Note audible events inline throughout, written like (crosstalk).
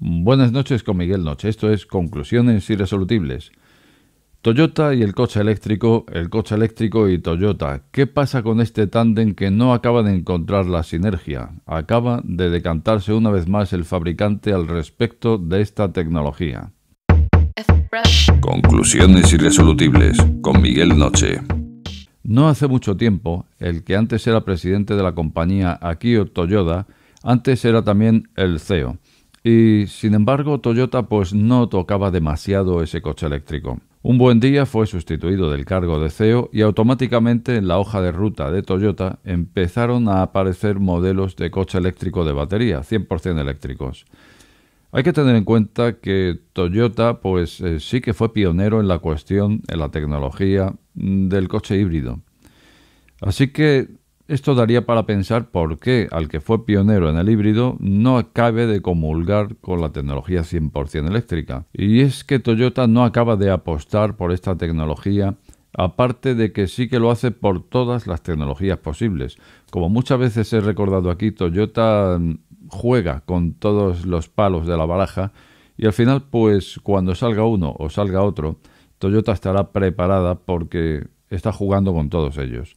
Buenas noches con Miguel Noche. Esto es Conclusiones Irresolutibles. Toyota y el coche eléctrico, el coche eléctrico y Toyota. ¿Qué pasa con este tándem que no acaba de encontrar la sinergia? Acaba de decantarse una vez más el fabricante al respecto de esta tecnología. Conclusiones irresolutibles con Miguel Noche. No hace mucho tiempo, el que antes era presidente de la compañía Akio Toyoda, antes era también el CEO y sin embargo Toyota pues no tocaba demasiado ese coche eléctrico. Un buen día fue sustituido del cargo de CEO y automáticamente en la hoja de ruta de Toyota empezaron a aparecer modelos de coche eléctrico de batería, 100% eléctricos. Hay que tener en cuenta que Toyota pues eh, sí que fue pionero en la cuestión, en la tecnología mm, del coche híbrido. Así que esto daría para pensar por qué al que fue pionero en el híbrido no acabe de comulgar con la tecnología 100% eléctrica. Y es que Toyota no acaba de apostar por esta tecnología aparte de que sí que lo hace por todas las tecnologías posibles. Como muchas veces he recordado aquí, Toyota mm, juega con todos los palos de la baraja y al final, pues cuando salga uno o salga otro, Toyota estará preparada porque está jugando con todos ellos.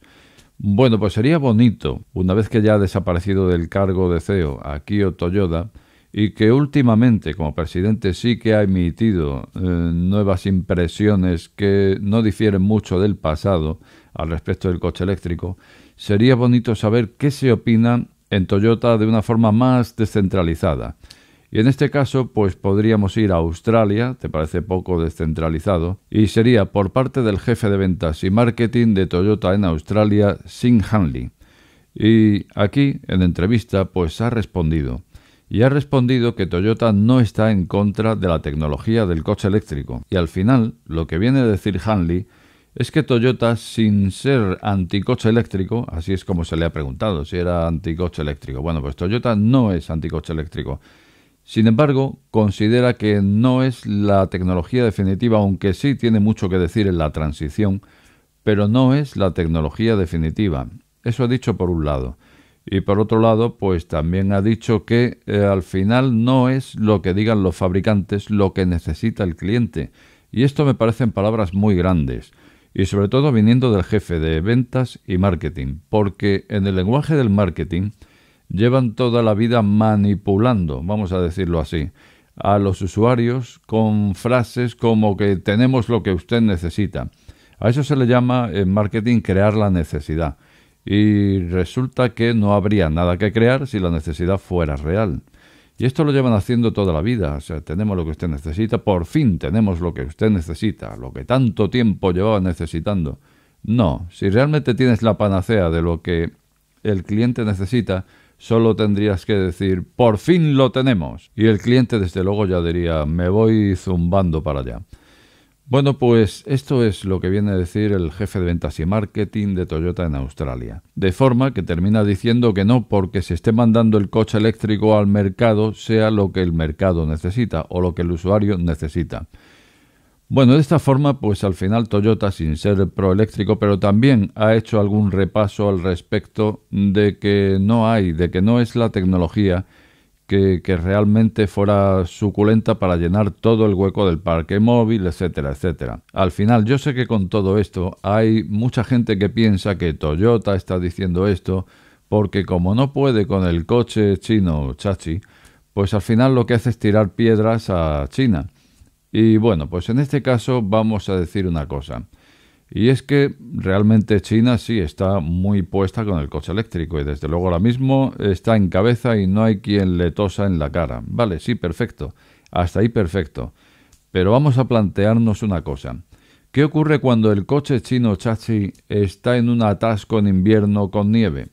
Bueno, pues sería bonito, una vez que ya ha desaparecido del cargo de CEO Akio Toyoda, y que últimamente como presidente sí que ha emitido eh, nuevas impresiones que no difieren mucho del pasado al respecto del coche eléctrico, sería bonito saber qué se opina en Toyota de una forma más descentralizada. Y en este caso, pues podríamos ir a Australia, te parece poco descentralizado, y sería por parte del jefe de ventas y marketing de Toyota en Australia, Sin Hanley. Y aquí, en entrevista, pues ha respondido. Y ha respondido que Toyota no está en contra de la tecnología del coche eléctrico. Y al final, lo que viene a decir Hanley es que Toyota, sin ser anticoche eléctrico, así es como se le ha preguntado si era anticoche eléctrico. Bueno, pues Toyota no es anticoche eléctrico. Sin embargo, considera que no es la tecnología definitiva, aunque sí tiene mucho que decir en la transición, pero no es la tecnología definitiva. Eso ha dicho por un lado. Y por otro lado, pues también ha dicho que eh, al final no es lo que digan los fabricantes lo que necesita el cliente. Y esto me parecen palabras muy grandes. Y sobre todo viniendo del jefe de ventas y marketing. Porque en el lenguaje del marketing, llevan toda la vida manipulando, vamos a decirlo así, a los usuarios con frases como que tenemos lo que usted necesita. A eso se le llama en marketing crear la necesidad. Y resulta que no habría nada que crear si la necesidad fuera real. Y esto lo llevan haciendo toda la vida. O sea, tenemos lo que usted necesita, por fin tenemos lo que usted necesita, lo que tanto tiempo llevaba necesitando. No, si realmente tienes la panacea de lo que el cliente necesita, Solo tendrías que decir, por fin lo tenemos. Y el cliente desde luego ya diría, me voy zumbando para allá. Bueno, pues esto es lo que viene a decir el jefe de ventas y marketing de Toyota en Australia. De forma que termina diciendo que no porque se esté mandando el coche eléctrico al mercado sea lo que el mercado necesita o lo que el usuario necesita. Bueno, de esta forma, pues al final Toyota, sin ser proeléctrico, pero también ha hecho algún repaso al respecto de que no hay, de que no es la tecnología que, realmente fuera suculenta para llenar todo el hueco del parque móvil, etcétera, etcétera. Al final, yo sé que con todo esto hay mucha gente que piensa que Toyota está diciendo esto porque como no puede con el coche chino Chachi, pues al final lo que hace es tirar piedras a China. Y bueno, pues en este caso vamos a decir una cosa. Y es que realmente China sí está muy puesta con el coche eléctrico y desde luego ahora mismo está en cabeza y no hay quien le tosa en la cara. Vale, sí, perfecto. Hasta ahí perfecto. Pero vamos a plantearnos una cosa. ¿Qué ocurre cuando el coche chino Chachi está en un atasco en invierno con nieve?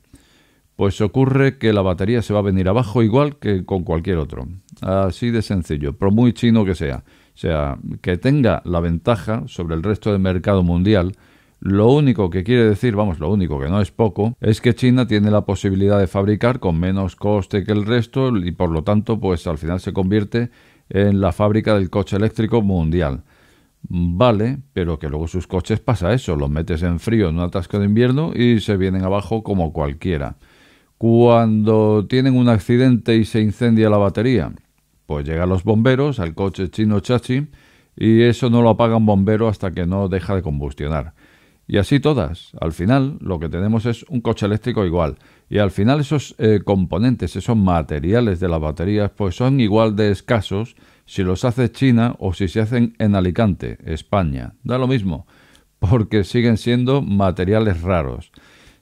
Pues ocurre que la batería se va a venir abajo igual que con cualquier otro. Así de sencillo, por muy chino que sea. O sea, que tenga la ventaja sobre el resto del mercado mundial, lo único que quiere decir, vamos, lo único que no es poco, es que China tiene la posibilidad de fabricar con menos coste que el resto y por lo tanto, pues al final se convierte en la fábrica del coche eléctrico mundial. Vale, pero que luego sus coches pasa eso, los metes en frío en un atasco de invierno y se vienen abajo como cualquiera. Cuando tienen un accidente y se incendia la batería, pues llegan los bomberos al coche chino Chachi y eso no lo apaga un bombero hasta que no deja de combustionar. Y así todas. Al final lo que tenemos es un coche eléctrico igual. Y al final esos eh, componentes, esos materiales de las baterías, pues son igual de escasos si los hace China o si se hacen en Alicante, España. Da lo mismo, porque siguen siendo materiales raros.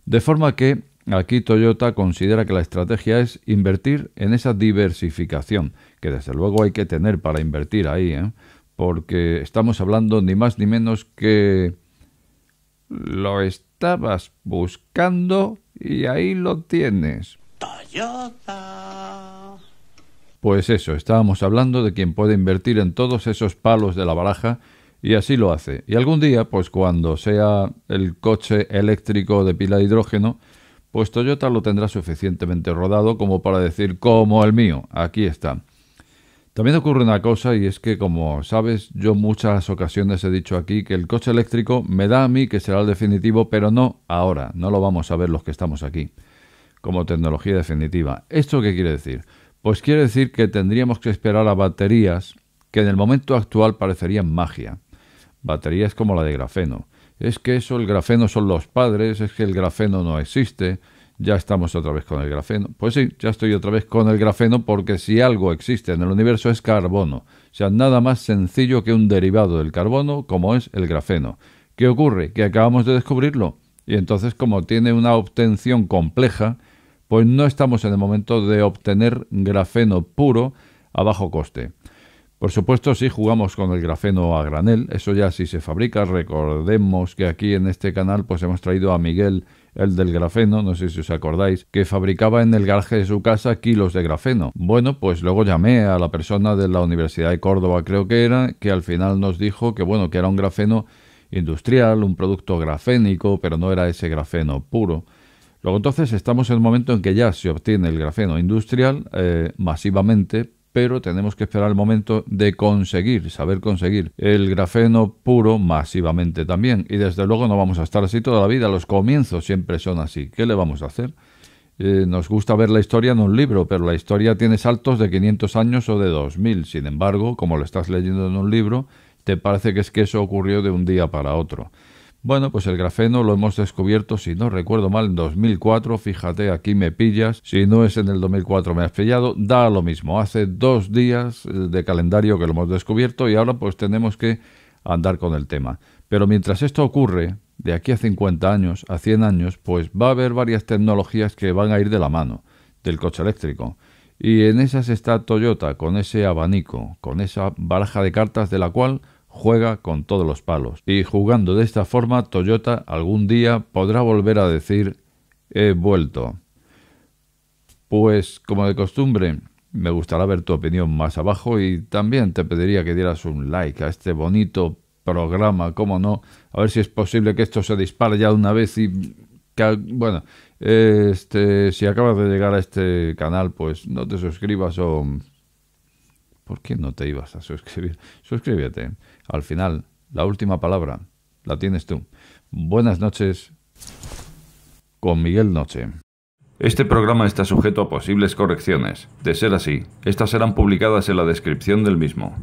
De forma que Aquí Toyota considera que la estrategia es invertir en esa diversificación, que desde luego hay que tener para invertir ahí, ¿eh? porque estamos hablando ni más ni menos que lo estabas buscando y ahí lo tienes. Toyota. Pues eso, estábamos hablando de quien puede invertir en todos esos palos de la baraja y así lo hace. Y algún día, pues cuando sea el coche eléctrico de pila de hidrógeno, pues Toyota lo tendrá suficientemente rodado como para decir como el mío, aquí está. También ocurre una cosa y es que, como sabes, yo muchas ocasiones he dicho aquí que el coche eléctrico me da a mí que será el definitivo, pero no ahora, no lo vamos a ver los que estamos aquí, como tecnología definitiva. ¿Esto qué quiere decir? Pues quiere decir que tendríamos que esperar a baterías que en el momento actual parecerían magia, baterías como la de grafeno, es que eso, el grafeno son los padres, es que el grafeno no existe, ya estamos otra vez con el grafeno. Pues sí, ya estoy otra vez con el grafeno porque si algo existe en el universo es carbono. O sea, nada más sencillo que un derivado del carbono como es el grafeno. ¿Qué ocurre? Que acabamos de descubrirlo. Y entonces como tiene una obtención compleja, pues no estamos en el momento de obtener grafeno puro a bajo coste. Por supuesto, si jugamos con el grafeno a granel, eso ya si sí se fabrica, recordemos que aquí en este canal pues hemos traído a Miguel, el del grafeno, no sé si os acordáis, que fabricaba en el garaje de su casa kilos de grafeno. Bueno, pues luego llamé a la persona de la Universidad de Córdoba, creo que era, que al final nos dijo que bueno, que era un grafeno industrial, un producto grafénico, pero no era ese grafeno puro. Luego entonces estamos en el momento en que ya se obtiene el grafeno industrial eh, masivamente, pero tenemos que esperar el momento de conseguir, saber conseguir el grafeno puro masivamente también. Y desde luego no vamos a estar así toda la vida, los comienzos siempre son así. ¿Qué le vamos a hacer? Eh, nos gusta ver la historia en un libro, pero la historia tiene saltos de 500 años o de 2000. Sin embargo, como lo estás leyendo en un libro, te parece que es que eso ocurrió de un día para otro. Bueno, pues el grafeno lo hemos descubierto, si no recuerdo mal, en 2004. Fíjate, aquí me pillas. Si no es en el 2004 me has pillado, da lo mismo. Hace dos días eh, de calendario que lo hemos descubierto y ahora pues tenemos que andar con el tema. Pero mientras esto ocurre, de aquí a 50 años, a 100 años, pues va a haber varias tecnologías que van a ir de la mano del coche eléctrico. Y en esas está Toyota, con ese abanico, con esa baraja de cartas de la cual juega con todos los palos. Y jugando de esta forma, Toyota algún día podrá volver a decir he vuelto. Pues como de costumbre, me gustará ver tu opinión más abajo y también te pediría que dieras un like a este bonito programa, cómo no, a ver si es posible que esto se dispare ya una vez y bueno, este, si acabas de llegar a este canal, pues no te suscribas o ¿Por qué no te ibas a suscribir? (laughs) Suscríbete. Al final, la última palabra la tienes tú. Buenas noches con Miguel Noche. Este programa está sujeto a posibles correcciones. De ser así, estas serán publicadas en la descripción del mismo.